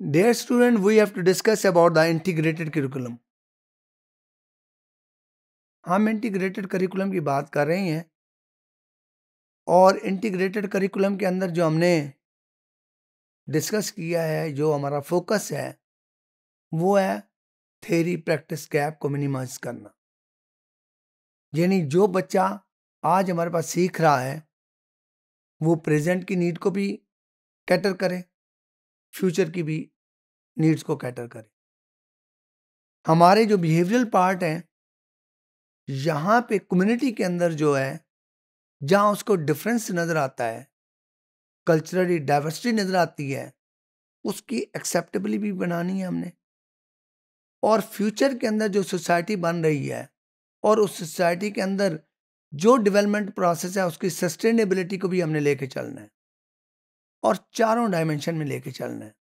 Dear student, we have to discuss about the integrated curriculum. हम integrated curriculum की बात कर रहे हैं और इंटीग्रेटेड करिकुलम के अंदर जो हमने डिस्कस किया है जो हमारा फोकस है वो है थेरी प्रैक्टिस गैप को मिनिमाइज करना यानी जो बच्चा आज हमारे पास सीख रहा है वो प्रेजेंट की नीड को भी कैटर करे फ्यूचर की भी नीड्स को कैटर करें हमारे जो बिहेवियरल पार्ट हैं यहाँ पे कम्युनिटी के अंदर जो है जहाँ उसको डिफरेंस नज़र आता है कल्चरली डाइवर्सिटी नज़र आती है उसकी एक्सेप्टेबली भी बनानी है हमने और फ्यूचर के अंदर जो सोसाइटी बन रही है और उस सोसाइटी के अंदर जो डेवलपमेंट प्रोसेस है उसकी सस्टेनेबिलिटी को भी हमने लेके चलना है और चारों डायमेंशन में लेके चलना है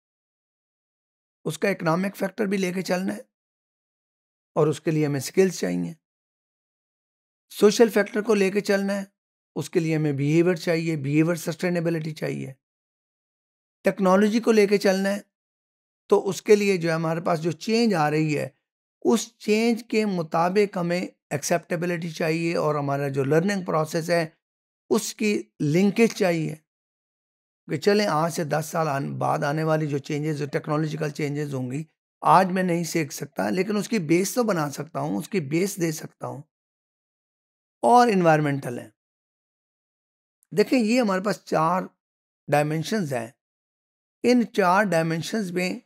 उसका इकोनॉमिक फैक्टर भी लेके चलना है और उसके लिए हमें स्किल्स चाहिए सोशल फैक्टर को लेके चलना है उसके लिए हमें बिहेवियर चाहिए बिहेवियर सस्टेनेबिलिटी चाहिए टेक्नोलॉजी को लेके चलना है तो उसके लिए जो है हमारे पास जो चेंज आ रही है उस चेंज के मुताबिक हमें एक्सेप्टेबिलिटी चाहिए और हमारा जो लर्निंग प्रोसेस है उसकी लिंकेज चाहिए कि चलें आज से दस साल आन, बाद आने वाली जो चेंजेस जो टेक्नोलॉजिकल चेंजेस होंगी आज मैं नहीं सीख सकता लेकिन उसकी बेस तो बना सकता हूँ उसकी बेस दे सकता हूँ और इन्वायरमेंटल है देखें ये हमारे पास चार डायमेंशंस हैं इन चार डायमेंशंस में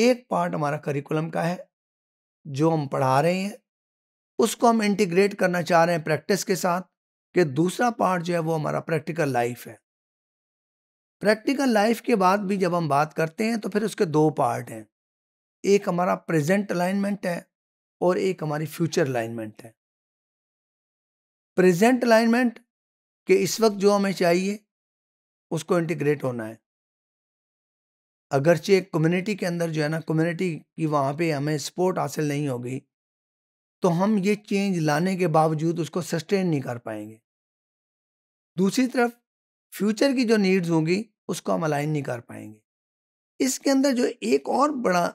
एक पार्ट हमारा करिकुलम का है जो हम पढ़ा रहे हैं उसको हम इंटीग्रेट करना चाह रहे हैं प्रैक्टिस के साथ कि दूसरा पार्ट जो है वो हमारा प्रैक्टिकल लाइफ है प्रैक्टिकल लाइफ के बाद भी जब हम बात करते हैं तो फिर उसके दो पार्ट हैं एक हमारा प्रेजेंट अलाइनमेंट है और एक हमारी फ्यूचर अलाइनमेंट है प्रेजेंट अलाइनमेंट के इस वक्त जो हमें चाहिए उसको इंटीग्रेट होना है अगरचे कम्युनिटी के अंदर जो है ना कम्युनिटी की वहाँ पे हमें सपोर्ट हासिल नहीं होगी तो हम ये चेंज लाने के बावजूद उसको सस्टेन नहीं कर पाएंगे दूसरी तरफ फ्यूचर की जो नीड्स होंगी उसको हम अलाइन नहीं कर पाएंगे इसके अंदर जो एक और बड़ा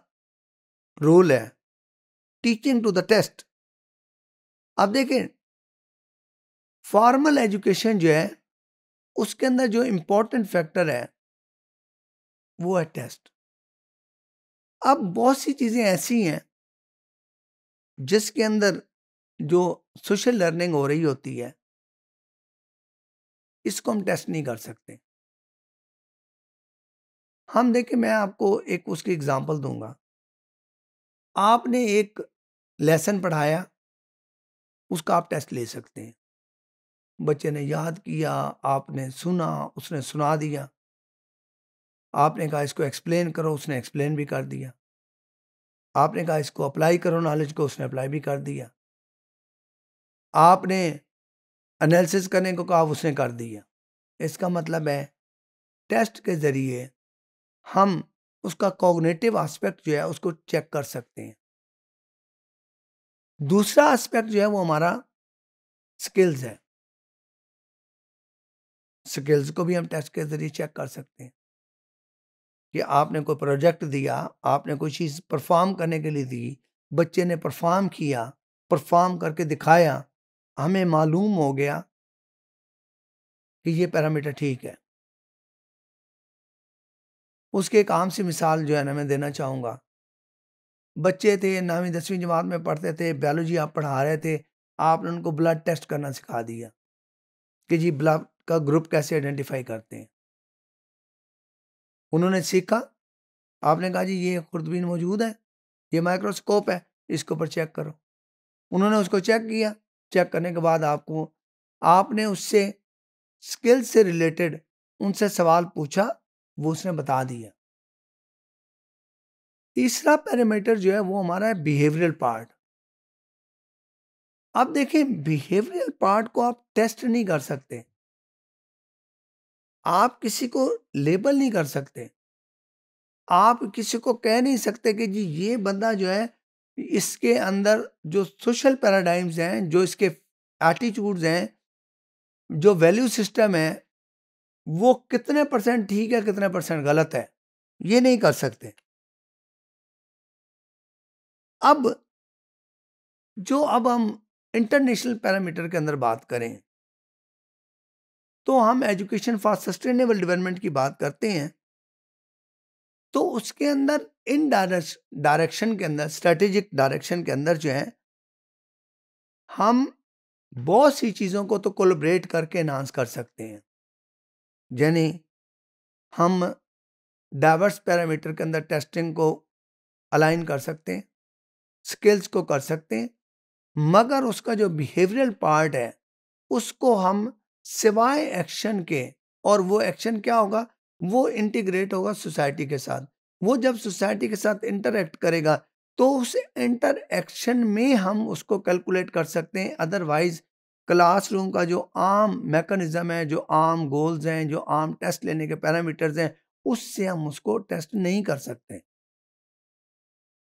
रोल है टीचिंग टू द टेस्ट अब देखें फॉर्मल एजुकेशन जो है उसके अंदर जो इम्पोर्टेंट फैक्टर है वो है टेस्ट अब बहुत सी चीज़ें ऐसी हैं जिसके अंदर जो सोशल लर्निंग हो रही होती है इसको हम टेस्ट नहीं कर सकते हम देखें मैं आपको एक उसकी एग्ज़ाम्पल दूंगा आपने एक लेसन पढ़ाया उसका आप टेस्ट ले सकते हैं बच्चे ने याद किया आपने सुना उसने सुना दिया आपने कहा इसको एक्सप्लेन करो उसने एक्सप्लेन भी कर दिया आपने कहा इसको अप्लाई करो नॉलेज को उसने अप्लाई भी कर दिया आपने एनालिसिस करने को कहा उसने कर दिया इसका मतलब है टेस्ट के ज़रिए हम उसका कॉग्नेटिव एस्पेक्ट जो है उसको चेक कर सकते हैं दूसरा एस्पेक्ट जो है वो हमारा स्किल्स है स्किल्स को भी हम टेस्ट के जरिए चेक कर सकते हैं कि आपने कोई प्रोजेक्ट दिया आपने कोई चीज़ परफॉर्म करने के लिए दी बच्चे ने परफॉर्म किया परफॉर्म करके दिखाया हमें मालूम हो गया कि ये पैरामीटर ठीक है उसके एक आम सी मिसाल जो है ना मैं देना चाहूँगा बच्चे थे नौवीं दसवीं जमात में पढ़ते थे बायोलॉजी आप पढ़ा रहे थे आपने उनको ब्लड टेस्ट करना सिखा दिया कि जी ब्लड का ग्रुप कैसे आइडेंटिफाई करते हैं उन्होंने सीखा आपने कहा जी ये खुर्दबीन मौजूद है ये माइक्रोस्कोप है इसके ऊपर चेक करो उन्होंने उसको चेक किया चेक करने के बाद आपको आपने उससे स्किल से रिलेटेड उनसे सवाल पूछा वो उसने बता दिया तीसरा पैरामीटर जो है वो हमारा है बिहेवियरल पार्ट आप देखें बिहेवियरल पार्ट को आप टेस्ट नहीं कर सकते आप किसी को लेबल नहीं कर सकते आप किसी को कह नहीं सकते कि जी ये बंदा जो है इसके अंदर जो सोशल पैराडाइम्स हैं जो इसके एटीट्यूड्स हैं जो वैल्यू सिस्टम है वो कितने परसेंट ठीक है कितने परसेंट गलत है ये नहीं कर सकते अब जो अब हम इंटरनेशनल पैरामीटर के अंदर बात करें तो हम एजुकेशन फॉर सस्टेनेबल डेवलपमेंट की बात करते हैं तो उसके अंदर इन डायरेक्शन के अंदर स्ट्रेटेजिक डायरेक्शन के अंदर जो है हम बहुत सी चीज़ों को तो कोलोबरेट करके एनहांस कर सकते हैं यानी हम डाइवर्स पैरामीटर के अंदर टेस्टिंग को अलाइन कर सकते हैं स्किल्स को कर सकते हैं मगर उसका जो बिहेवियरल पार्ट है उसको हम सिवाय एक्शन के और वो एक्शन क्या होगा वो इंटीग्रेट होगा सोसाइटी के साथ वो जब सोसाइटी के साथ इंटरेक्ट करेगा तो उस इंटरक्शन में हम उसको कैलकुलेट कर सकते हैं अदरवाइज क्लासरूम का जो आम मेकनिज़म है जो आम गोल्स हैं जो आम टेस्ट लेने के पैरामीटर्स हैं उससे हम उसको टेस्ट नहीं कर सकते